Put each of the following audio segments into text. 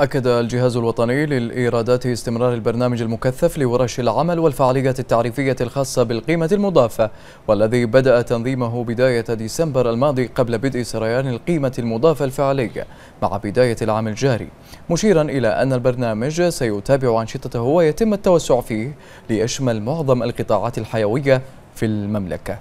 أكد الجهاز الوطني للإيرادات استمرار البرنامج المكثف لورش العمل والفعاليات التعريفية الخاصة بالقيمة المضافة والذي بدأ تنظيمه بداية ديسمبر الماضي قبل بدء سريان القيمة المضافة الفعلية مع بداية العام الجاري مشيرا إلى أن البرنامج سيتابع أنشطته ويتم التوسع فيه ليشمل معظم القطاعات الحيوية في المملكة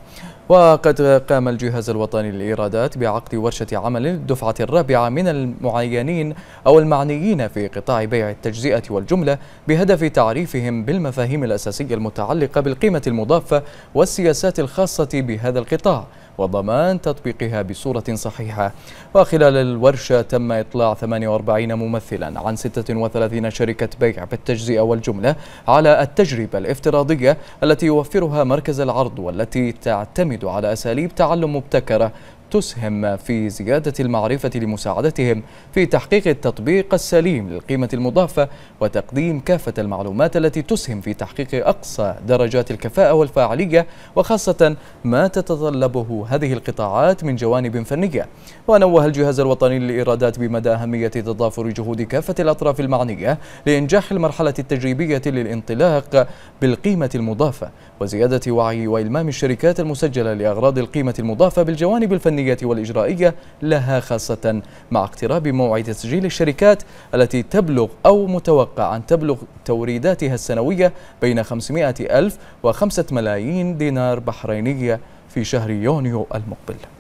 وقد قام الجهاز الوطني للإيرادات بعقد ورشة عمل للدفعة الرابعة من المعينين أو المعنيين في قطاع بيع التجزئة والجملة بهدف تعريفهم بالمفاهيم الأساسية المتعلقة بالقيمة المضافة والسياسات الخاصة بهذا القطاع وضمان تطبيقها بصورة صحيحة وخلال الورشة تم إطلاع 48 ممثلا عن 36 شركة بيع بالتجزئة والجملة على التجربة الافتراضية التي يوفرها مركز العرض والتي تعتمد على أساليب تعلم مبتكرة تسهم في زيادة المعرفة لمساعدتهم في تحقيق التطبيق السليم للقيمة المضافة وتقديم كافة المعلومات التي تسهم في تحقيق أقصى درجات الكفاءة والفاعلية وخاصة ما تتطلبه هذه القطاعات من جوانب فنية ونوه الجهاز الوطني للإيرادات بمدى أهمية تضافر جهود كافة الأطراف المعنية لإنجاح المرحلة التجريبية للانطلاق بالقيمة المضافة وزيادة وعي وإلمام الشركات المسجلة لأغراض القيمة المضافة بالجوانب الفنية القانونية والإجرائية لها خاصة مع اقتراب موعد تسجيل الشركات التي تبلغ أو متوقع أن تبلغ توريداتها السنوية بين 500 ألف و5 ملايين دينار بحرينية في شهر يونيو المقبل